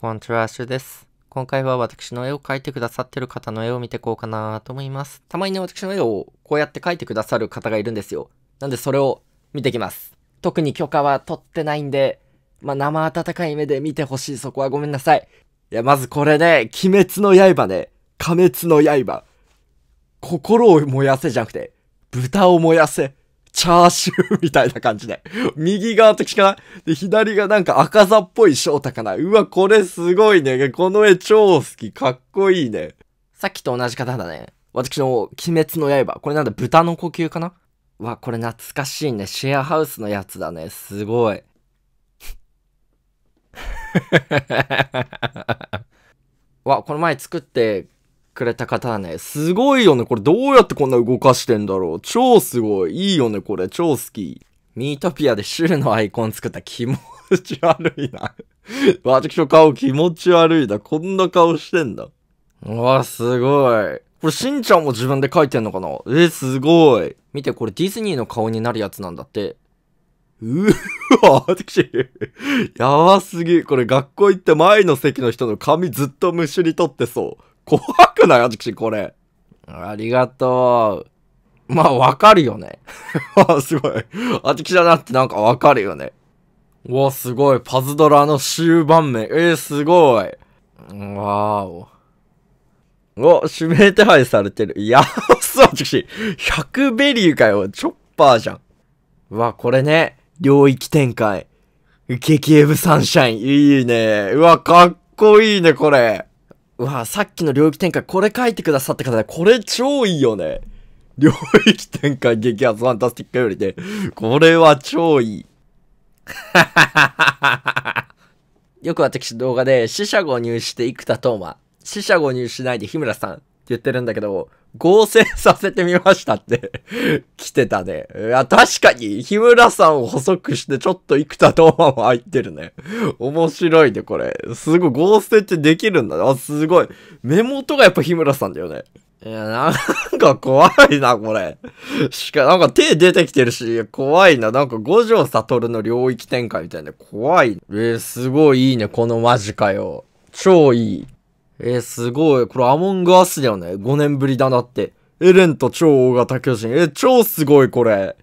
こんちは、シュです。今回は私の絵を描いてくださってる方の絵を見てこうかなと思います。たまにね、私の絵をこうやって描いてくださる方がいるんですよ。なんでそれを見てきます。特に許可は取ってないんで、まあ、生温かい目で見てほしいそこはごめんなさい。いや、まずこれね、鬼滅の刃ね。鬼滅の刃。心を燃やせじゃなくて、豚を燃やせ。チャーシューみたいな感じで。右側とかないで、左がなんか赤座っぽい翔太かな。うわ、これすごいね。この絵超好き。かっこいいね。さっきと同じ方だね。私の鬼滅の刃。これなんだ、豚の呼吸かなわ、これ懐かしいね。シェアハウスのやつだね。すごい。わ、この前作ってくれた方はね、すごいよね。これどうやってこんな動かしてんだろう。超すごい。いいよね、これ。超好き。ミートピアでシューのアイコン作った気持ち悪いな バークション顔気持ち悪いな。こんな顔してんだ。うわ、すごい。これ、しんちゃんも自分で描いてんのかなえ、すごい。見て、これディズニーの顔になるやつなんだって。うわ、私、やばすぎ。これ学校行って前の席の人の髪ずっとむしり取ってそう。怖くない私、これ。ありがとう。まあ、わかるよね。あ すごい。私だなってなんかわかるよね。うわ、すごい。パズドラの終盤面。えー、すごい。わーお。お、指名手配されてる。いや、そう、私、100ベリーかよ。チョッパーじゃん。うわ、これね。領域展開。激エブサンシャイン。いいね。うわ、かっこいいね、これ。うわさっきの領域展開、これ書いてくださった方で、これ超いいよね。領域展開激アツファンタスティックよりで、これは超いい。よく私動画で、死者誤入して生田斗真、死者誤入しないで日村さんって言ってるんだけど、合成させてみましたって 来てたね。いや、確かに、日村さんを細くしてちょっと生田斗真も入ってるね。面白いね、これ。すごい、合成ってできるんだね。あ、すごい。目元がやっぱ日村さんだよね。いや、なんか怖いな、これ。しか、なんか手出てきてるし、怖いな。なんか五条悟の領域展開みたいな。怖い。えー、すごいいいね、このマジかよ。超いい。えー、すごい。これアモングアスだよね。5年ぶりだなって。エレンと超大型巨人。え、超すごい、これ。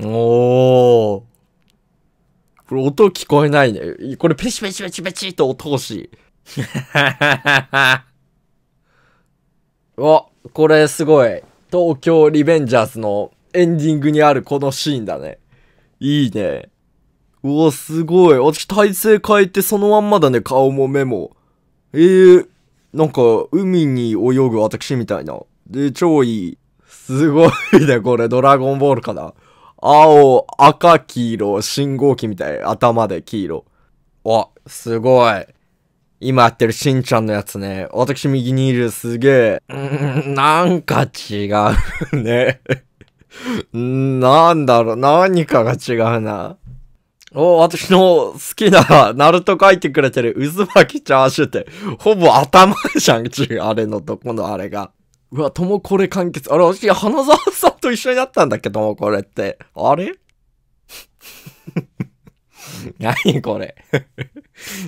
おー。これ音聞こえないね。これペチペチペチペチと音欲しい。わ、これすごい。東京リベンジャーズのエンディングにあるこのシーンだね。いいね。うわ、すごい。私体勢変えてそのまんまだね、顔も目も。えー、なんか、海に泳ぐ私みたいな。で、超いい。すごいね、これ、ドラゴンボールかな。青、赤、黄色、信号機みたい。頭で黄色。あ、すごい。今やってるしんちゃんのやつね。私右にいるすげえ。んなんか違うね。なんだろう、何かが違うな。お私の好きな、ナルト書いてくれてる、渦巻きチャーシューって、ほぼ頭じゃん、ちゅう、あれのとこのあれが。うわ、ともこれ完結。あれ、私、花沢さんと一緒になったんだっけ、ともこれって。あれ 何これ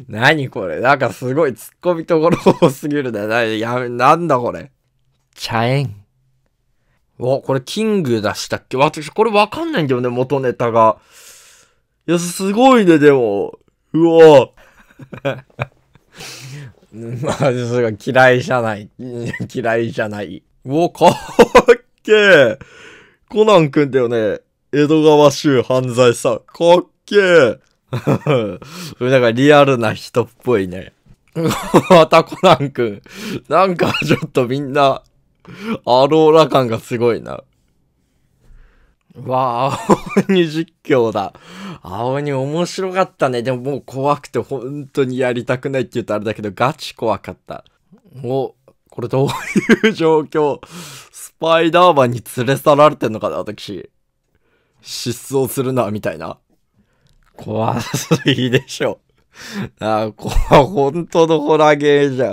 何これなんかすごい突っ込みところ多すぎるね。なやめ、なんだこれ。茶園。お、これキング出したっけ私、これわかんないんだよね、元ネタが。いや、すごいね、でも。うわ まあ、それが嫌いじゃない。嫌いじゃない。うかっけえ。コナンくんだよね。江戸川州犯罪さん。かっけえ。なんかリアルな人っぽいね。またコナンくん。なんかちょっとみんな、アローラ感がすごいな。わあ、二鬼実況だ。青鬼面白かったね。でももう怖くて本当にやりたくないって言うとあれだけど、ガチ怖かった。もう、これどういう状況スパイダーマンに連れ去られてんのかな、私。失踪するな、みたいな。怖すぎでしょ。あ、こ、本当のホラーゲーじゃん。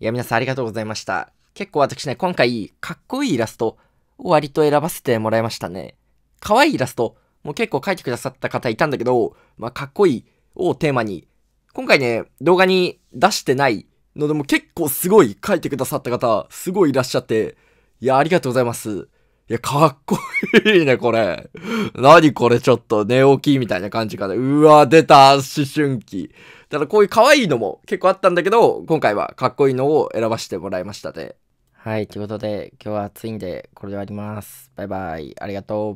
いや、皆さんありがとうございました。結構私ね、今回、かっこいいイラスト、割と選ばせてもらいましたね。可愛いイラスト、もう結構書いてくださった方いたんだけど、まあ、かっこいいをテーマに、今回ね、動画に出してないのでも結構すごい書いてくださった方、すごいいらっしゃって、いや、ありがとうございます。いや、かっこいいね、これ。何これ、ちょっと寝起きみたいな感じかな。うわ、出た、思春期。ただ、こういう可愛いのも結構あったんだけど、今回はかっこいいのを選ばせてもらいましたね。はい、ということで、今日は暑いんで、これで終わります。バイバイ、ありがとう。